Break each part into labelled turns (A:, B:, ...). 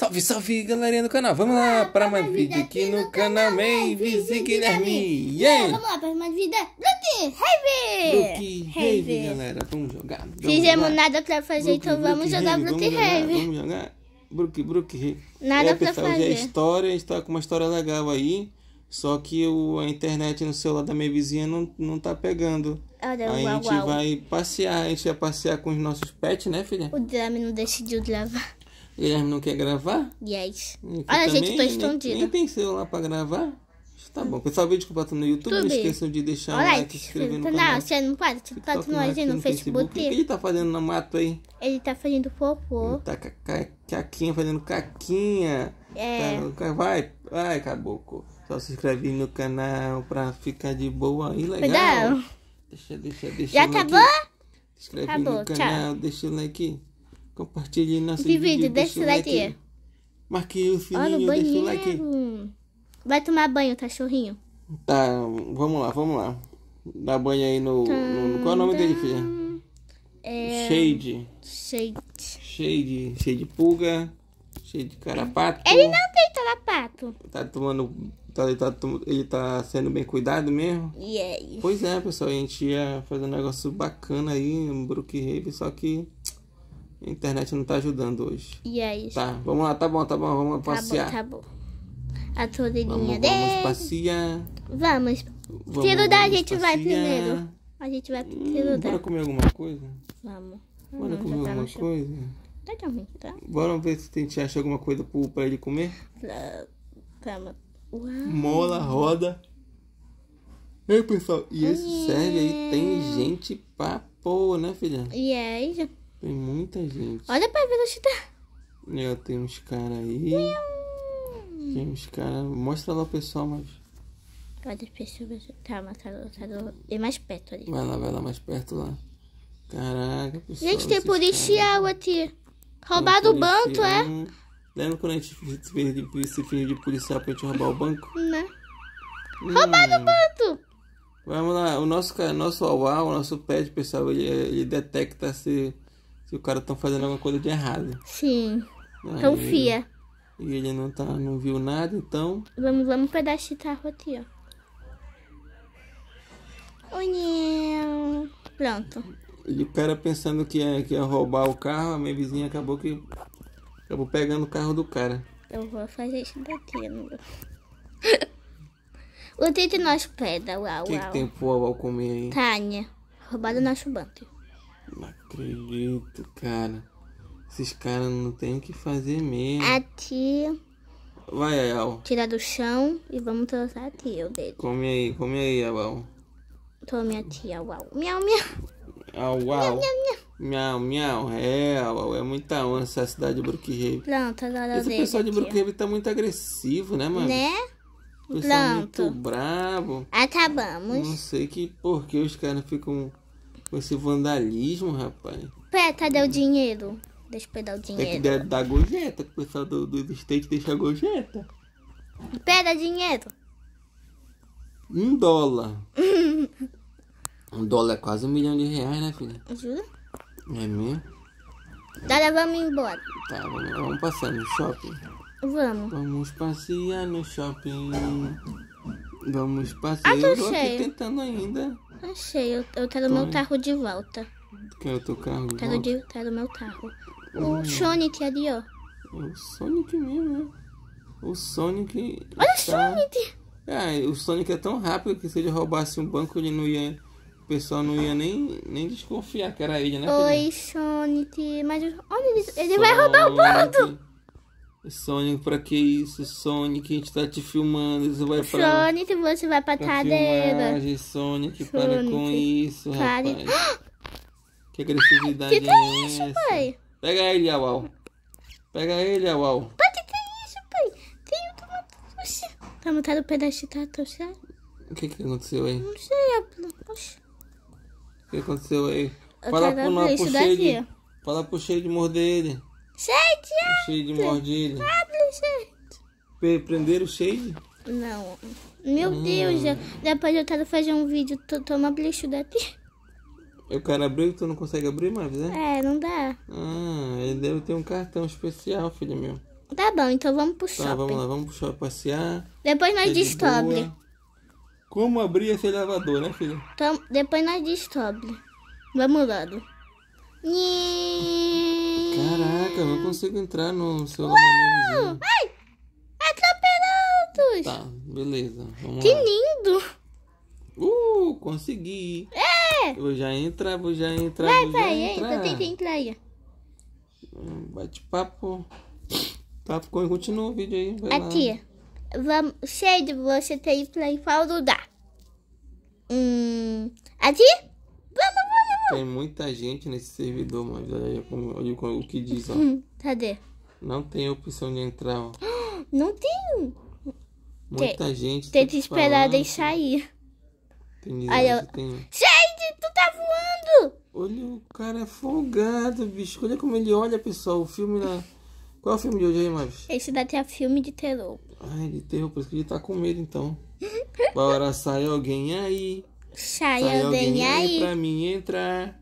A: Salve, salve galerinha do canal! Vamos lá para mais vídeo aqui no canal Mavis Guilherme! Yeah. É, vamos
B: lá para mais vida Luke Heavy! Luke Heavy,
A: galera, vamos jogar! Vamos Fizemos jogar.
B: nada para fazer, Brooke, então vamos jogar Luke Heavy! Vamos
A: jogar Brook, Brook Nada é, para fazer! É história, a gente tá com uma história legal aí, só que o, a internet no celular da minha vizinha não, não tá pegando. Olha, a gente uau. vai passear, a gente vai passear com os nossos pets, né filha? O
B: Drame não decidiu gravar.
A: Guilherme não quer gravar?
B: Yes. Olha, também, gente, tô estondida. Nem,
A: nem tem celular pra gravar? Tá bom. Pessoal, vídeo boto no YouTube. Tudo. Não esqueçam de deixar Olha, o like, se inscrever no não, canal. Você
B: é não pode. Você tá no, like no, Facebook. O que
A: ele tá fazendo na mata aí?
B: Ele tá fazendo popô. Ele tá
A: caquinha, fazendo caquinha.
B: É. Tá, vai,
A: vai, caboclo. Só se inscreve no canal pra ficar de boa aí, legal. Cuidado. Deixa, deixa, deixa. Já acabou?
B: Like. acabou, no canal,
A: tchau. deixa o like. Compartilhe nosso vídeo. Deixa o like. like. Marque o sininho, Olha, deixa o like.
B: Vai tomar banho, cachorrinho.
A: Tá, vamos lá, vamos lá. Dá banho aí no. no qual é o nome dele, filha?
B: É... Shade. Shade.
A: Shade. Cheio de pulga. Cheio de carapato. Ele não tem
B: carapato.
A: Tá tomando. Tá, ele, tá, ele tá sendo bem cuidado mesmo? Yes. Pois é, pessoal. A gente ia fazer um negócio bacana aí, um Brook Rave, só que. A internet não tá ajudando hoje. E é isso. Tá, vamos lá, tá bom, tá bom, vamos tá passear. Tá
B: bom, tá bom. A torneirinha vamos, dele. Vamos
A: passear.
B: Vamos. vamos se a gente passear. vai primeiro. A gente vai primeiro. Hum, bora comer
A: alguma coisa?
B: Vamos. Bora hum, comer tá alguma tá coisa? Tá também, tá?
A: Bora ver se a gente acha alguma coisa pro, pra ele comer? Mola, roda. Ei, pessoal, e esse yeah. serve aí tem gente pra pôr, né, filha?
B: E yeah. É aí,
A: tem muita gente. Olha
B: pra velocidade.
A: eu é, tem uns caras aí. Tem uns caras. Mostra lá o pessoal, mas.
B: Olha as pessoas. Tá, mataram, mataram. E mais perto ali. Vai lá,
A: vai lá, mais perto lá. Caraca, pessoal. Gente, tem policial
B: caras... aqui. Roubar do banco, é?
A: Lembra quando a gente fez de, se fez de policial pra gente roubar o banco?
B: Né? Roubar do banco!
A: Vamos lá, o nosso, nosso AUA, o nosso PET, pessoal, ele, ele detecta se se o cara tá fazendo alguma coisa de errado. Sim.
B: Aí, Confia.
A: E ele não tá, não viu nada, então.
B: Vamos, vamos um pedaço de tarro aqui, ó. União. Pronto.
A: E o cara pensando que ia, é, que ia é roubar o carro, a minha vizinha acabou que. Acabou pegando o carro do cara.
B: Eu vou fazer isso daqui, amigo. o Tito que nós pega, uau, uau. O que, que tem
A: pro uau comer aí?
B: Tânia. Roubado nosso banco
A: acredito, cara. Esses caras não tem o que fazer mesmo. A
B: tia.
A: Vai, Ayal.
B: Tira do chão e vamos trouxer a tia dele.
A: Come aí, come aí, Ayal.
B: Tome a tia, uau. Miau, miau.
A: Au, uau. Miau, miau, miau. Miau, É, É muita onça a cidade de Brookhaven.
B: Pronto, agora Esse dele, pessoal de Brookhaven
A: tá muito agressivo, né, mano? Né?
B: Pronto. muito
A: bravo.
B: Acabamos. Não
A: sei que por que os caras ficam com esse vandalismo, rapaz.
B: Pé, cadê o dinheiro? Deixa eu pegar o dinheiro. É que dar, dar gorjeta,
A: que o pessoal do, do state deixa
B: gorjeta. Pera dinheiro.
A: Um dólar. um dólar é quase um milhão de reais, né, filha? Jura? É mesmo?
B: Dada, vamos embora.
A: Tá, vamos, vamos passar no shopping. Vamos. Vamos passear no shopping. Vamos passear. Ah, tô Eu tô aqui
B: tentando ainda. Achei, eu, eu quero meu tarro de volta.
A: Quero teu carro de quero volta?
B: De, quero meu tarro. O Sonic ali, ó.
A: O Sonic mesmo, né? O Sonic... Olha o tá- Sonic! É, o Sonic é tão rápido que se ele roubasse um banco, ele não ia... O pessoal não ia nem, nem desconfiar que era ele, né? Oi,
B: Sonic. Mas olha, ele, ele vai roubar o banco!
A: Sonic, pra que isso? Sonic, a gente tá te filmando. Isso vai pra.
B: Sonic, você vai pra, pra cadeira.
A: Sonic, Sonic, para com isso, Pare. rapaz. Que agressividade que que é, é isso, essa? pai? Pega ele, Awal. Pega ele, Awal. Pai, que que
B: é isso, pai? Tem um tomate. Tá montado o pedaço de tato, sério?
A: O que que aconteceu aí?
B: Não sei, Oxi.
A: O que aconteceu aí? fala pro, não, pro cheiro de... Fala pro cheiro de morder ele.
B: Shade! Cheio de mordilha. Abre o
A: shade. Prenderam o shade?
B: Não. Meu hum. Deus, eu, depois eu quero fazer um vídeo, tu toma lixo daqui.
A: Eu quero abrir, tu não consegue abrir mais, né? É, não dá. Ah, ele deve ter um cartão especial, filho meu.
B: Tá bom, então vamos pro tá, shopping. Tá, vamos lá,
A: vamos pro shopping passear.
B: Depois nós descobre. De
A: Como abrir esse elevador, né, filho?
B: Então, depois nós descobre. Vamos lá. Nhi...
A: Caraca, eu não consigo entrar no celular
B: Uau! Né? Ai! Atropelados! Tá,
A: beleza. Vamos que lá.
B: lindo!
A: Uh, consegui! É! Eu já entra vou já entrar. Vai, vai, entra. entrar. eu tentei entrar aí. Hum, bate-papo. Papo, continua o vídeo aí. Vai Aqui. Lá.
B: Vamos, de você tem pra qual lugar? Hum, aqui?
A: Tem muita gente nesse servidor, mas olha, como, olha o que diz, ó. Hum, cadê? Não tem opção de entrar, ó.
B: Não tem. Muita né? tem, gente. Tem que esperar deixar ir.
A: Tem olha, tem...
B: Gente, tu tá voando!
A: Olha, o cara é folgado, bicho. Olha como ele olha, pessoal. O filme na. Qual é o filme de hoje aí, Mavis?
B: Esse daqui é filme de terror.
A: Ai, de terror, por isso que ele tá com medo, então. Bora, sair alguém aí.
B: Sai, Sai alguém aí pra
A: mim entrar.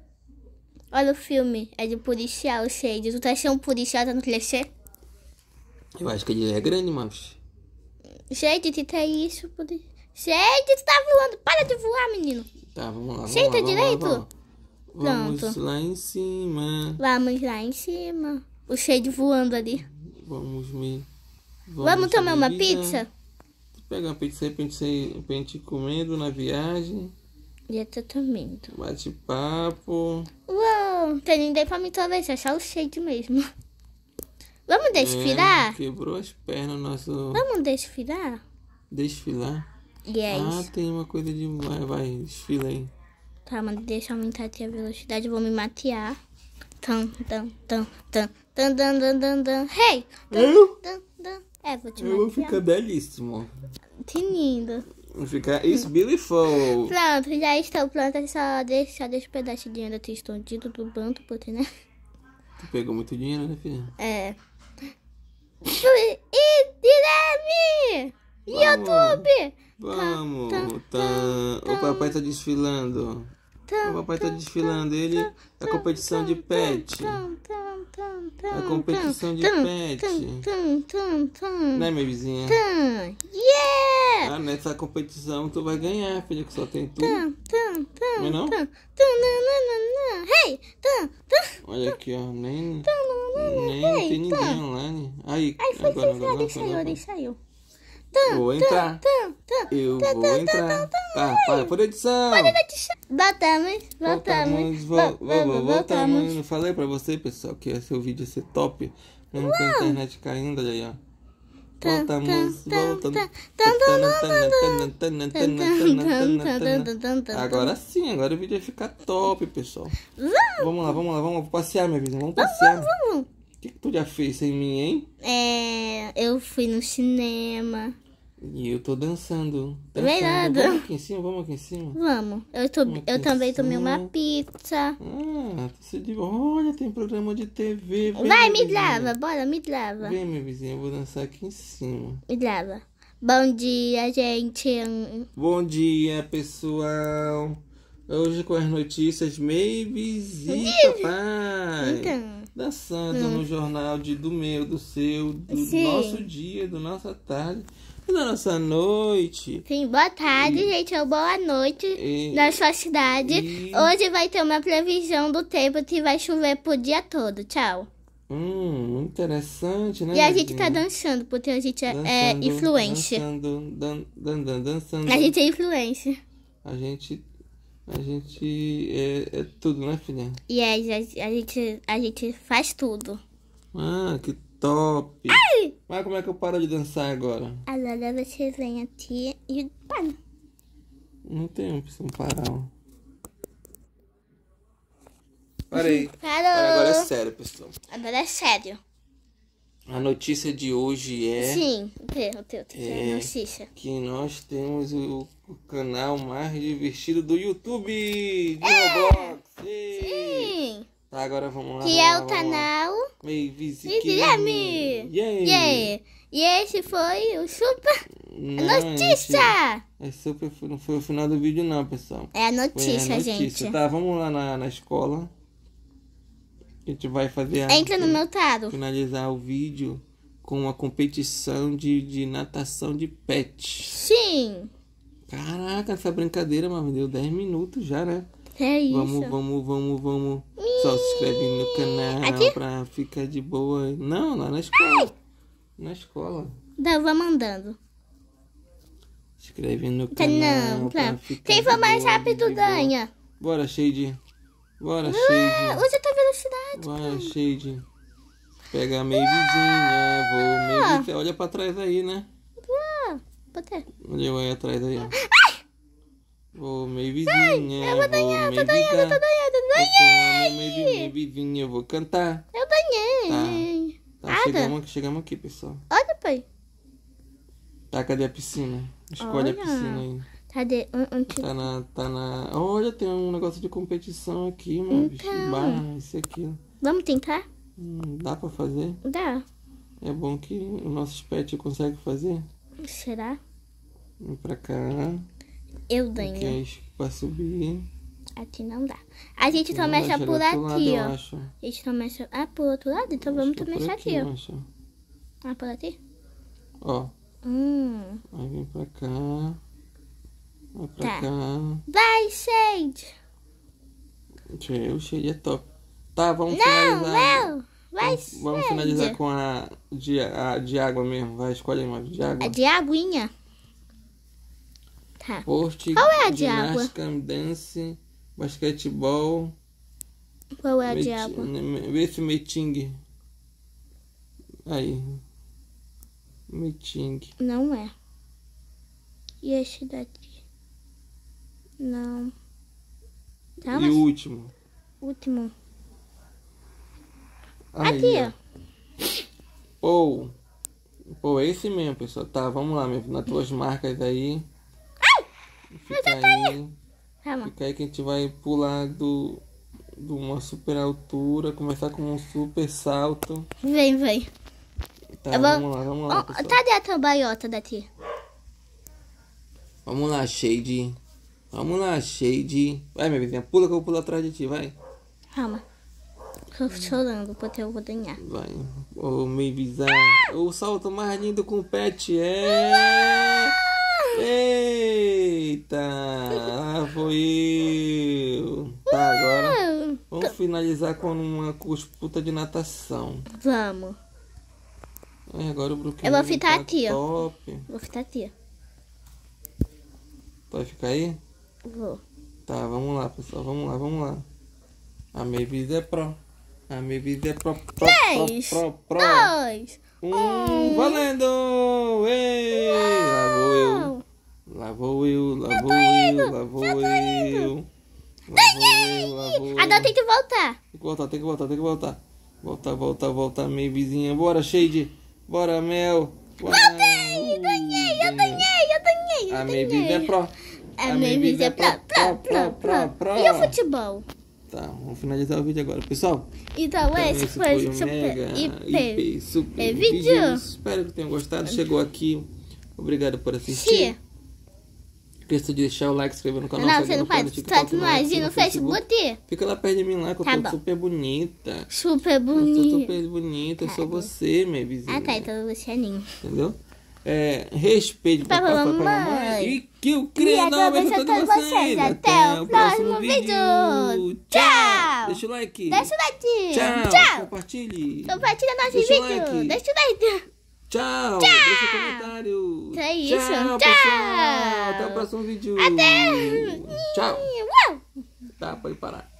B: Olha o filme, é de policial, Shade. Tu tá achando policial tá no clichê?
A: Eu acho que ele é grande, mano.
B: Gente, tenta isso, poder. Gente, tu tá voando. Para de voar, menino.
A: Tá, vamos lá. Senta lá, direito. Vamos,
B: lá, vamos. vamos
A: lá em cima.
B: Vamos lá em cima. O Shade voando ali.
A: Vamos me. Vamos, vamos tomar uma pizza? Pega uma pizza de repente, comendo na viagem.
B: E eu é tô dormindo.
A: Bate papo.
B: Uou, tem ninguém pra me atravessar, é só o shade mesmo. Vamos é, desfilar? É,
A: quebrou as pernas nosso.
B: Vamos desfilar?
A: Desfilar? Yes. Ah, tem uma coisa de. Vai, vai, desfila aí.
B: tá mas deixa eu aumentar aqui a velocidade, vou me matear. Tan, tan, tan, tan, tan, tan, tan, tan, tan. Hey! Tan, tan, tan. É, vou te Eu vou ficar
A: belíssimo.
B: Que lindo.
A: Vou ficar it's beautiful.
B: Pronto, já estou pronta. Só deixar desse pedaço de dinheiro aqui escondido do banco, porque, né? Tu
A: pegou muito dinheiro, né, filha?
B: É. E, Guilherme! Vamos. YouTube!
A: Vamos! Tá, tá, tá. O papai tá desfilando. O papai tá desfilando. Ele é competição de pet.
B: É competição
A: de pet. Né, minha vizinha?
B: Yeah!
A: Ah, nessa competição tu vai ganhar, filha, que só tem tu. Não
B: é não? Hey!
A: Olha aqui, ó. Nem, nem tem ninguém online. Aí, agora, agora, agora, agora, agora, agora, agora, agora, agora, agora, agora, agora, Vou entrar. Eu vou entrar. Tá, para por edição.
B: Voltamos, voltamos.
A: Voltamos, voltamos. Não falei pra você, pessoal, que o vídeo ia ser top. Mesmo com a internet caindo, olha aí, ó. Voltamos, voltamos. Agora sim, agora o vídeo vai ficar top, pessoal. Vamos lá, vamos lá, vamos passear, minha vida. Vamos passear. Vamos, vamos. O que, que tu já fez sem mim, hein?
B: É, eu fui no cinema.
A: E eu tô dançando. dançando. Verdade. Vamos aqui em cima, vamos aqui em cima.
B: Vamos. Eu, tô, vamos eu também tomei uma pizza. Ah, você tá diz, olha, tem programa de
A: TV. Vem, Vai, me lava,
B: bora, me lava. Vem,
A: meu vizinho, eu vou dançar aqui em cima. Me lava.
B: Bom dia, gente.
A: Bom dia, pessoal. Hoje com as notícias meio visita, papai. Então dançando hum. no jornal de, do meu, do seu, do Sim. nosso dia, do nossa tarde e da nossa noite.
B: Sim, boa tarde, e... Hum. gente, ou boa noite e... na sua cidade. E... Hoje vai ter uma previsão do tempo que vai chover pro dia todo. Tchau.
A: Hum, interessante, né? E a gente tá
B: dançando, porque a gente é, é dançando, é
A: Dançando, dan, dan, dan, dançando. A gente é
B: influência
A: A gente a gente é, é tudo, né, filha?
B: E é a, a, gente, a gente faz tudo.
A: Ah, que top! Ai! Mas como é que eu paro de dançar agora?
B: Agora você vem aqui e para.
A: Não tem opção parar, Parei. Uhum, parou. É agora é sério, pessoal.
B: Agora é sério.
A: A notícia de hoje é.
B: Sim, o que? O teu, é notícia.
A: Que nós temos o o canal mais divertido do YouTube de é. Roblox.
B: Sim.
A: Tá, agora vamos lá. Que é lá, o canal Mavis e Guilherme. Yeah. Yeah.
B: E esse foi o Super
A: não, Notícia. Gente, é super, não foi o final do vídeo não, pessoal. É a notícia, foi a notícia. gente. Tá, vamos lá na, na escola. A gente vai fazer... A, Entra no meu taro. Finalizar o vídeo com uma competição de, de natação de pet.
B: Sim.
A: Caraca, essa brincadeira, mas deu 10 minutos já, né?
B: É isso. Vamos,
A: vamos, vamos, vamos. Só se inscreve no canal Aqui? pra ficar de boa. Não, lá na escola. Ai. Na escola.
B: vou mandando.
A: Inscreve no tá, canal. Não, pra ficar Quem for mais boa, rápido ganha. Bora, Shade. Bora, Ué, ah, Shade. Usa tua velocidade. Bora, Shade. Pega a vizinha, né? Vou, vizinha, ah! Olha pra trás aí, né? Bater. Olha eu aí atrás daí. Oh, meio vidinha. Eu vou ganhar, tô ganhando, tô ganhando. Ganhei! Meio vidinha, eu vou cantar.
B: Eu ganhei. Tá, tá chegamos,
A: chegamos aqui, pessoal. Olha, pai. Tá, cadê a piscina? Escolhe Olha. a piscina aí.
B: Cadê? Um, um, Tá
A: na, tá na... Olha, tem um negócio de competição aqui,
B: mano. Então... Barra, esse aqui. Vamos tentar?
A: Hum, dá pra fazer? Dá. É bom que o nossos pet consegue fazer? Será? Vem pra cá.
B: Eu ganho. Aqui é
A: pra subir.
B: Aqui não dá. A gente não começa por aqui, lado, ó. A gente começa. Ah, por outro lado? Então vamos é começar aqui, aqui, ó. Acho. Ah, por aqui? Ó. Hum.
A: Aí vem pra cá. Vai pra tá. cá.
B: Vai, Shade!
A: o Shade é top. Tá, vamos não, finalizar. Não, não!
B: Vai ser. Vamos finalizar
A: com a de, a de água mesmo. Vai, escolher uma de água. A é de
B: aguinha. Tá. Post, Qual é a de água?
A: dance, basquetebol.
B: Qual é a de água?
A: Vê se meeting. Aí. Meeting.
B: Não é. E esse daqui? Não. Tá, e o mas... último. Último.
A: Aqui, ó. Pô. Pô, é esse mesmo, pessoal. Tá, vamos lá, meu Nas tuas marcas aí. Ai! Fica tá aí. Calma. Fica aí que a gente vai pular do... De uma super altura. Começar com um super salto.
B: Vem, vem. Tá, Eu vamos vou... lá, vamos lá, oh, pessoal. Cadê a tua daqui?
A: Vamos lá, Shade. Vamos lá, Shade. Vai, minha vizinha. Pula que eu vou pular atrás de ti, vai.
B: Calma. Tô chorando porque eu vou ganhar.
A: Vai. O oh, Ah! O salto mais lindo com o pet é. Ah! Eita! Foi eu. Tá, agora. Vamos finalizar com uma disputa de natação. Vamos. É, agora o Bruquinho. Eu vou ficar tá aqui, top. ó.
B: Vou ficar aqui.
A: Vai ficar aí? Vou. Tá, vamos lá, pessoal. Vamos lá, vamos lá. A Mavis é pro. A minha vida é pro, pro, pro, pro, pro.
B: dois, um, um.
A: valendo! Ei, lá vou eu, lá vou eu, lá tá vou eu, tá lá vou eu. Agora tem que voltar. Tem que voltar, tem que voltar, tem que voltar. Voltar, voltar, voltar, minha vizinha. Bora, Shade. Bora, Mel. Voltei,
B: ganhei, eu ganhei, eu ganhei.
A: A minha vida é pro.
B: A minha vida é, é pro, pro, pro, pro, pro. E o futebol?
A: Tá, vamos finalizar o vídeo agora, pessoal.
B: Então, então é esse foi, foi o Mega Hiper, Super é vídeo. vídeo.
A: Espero que tenham gostado. Chegou aqui. Obrigado por assistir. Sim. Esqueça de deixar o like, se inscrever no canal. Não, você não pode. TikTok, no não no Facebook. Facebook. Fica lá perto de mim lá, que tá eu tô bom. super bonita.
B: Super bonita. Eu tô
A: super bonita, tá eu sou bom. você, minha vizinha. Ah,
B: tá, então você é lindo.
A: Entendeu? é, respeito o papai, e mamãe. E que o Cria não abençoe tá todos vocês. Até o próximo vídeo. Tchau.
B: Deixa o like. Deixa o like. Tchau. Tchau. Compartilhe. Compartilha nosso Deixa vídeo. like. Deixa o like. Tchau. Tchau. Deixa o comentário. É isso. Tchau, Tchau. Até o próximo vídeo. Até. Tchau. Tá, pode parar.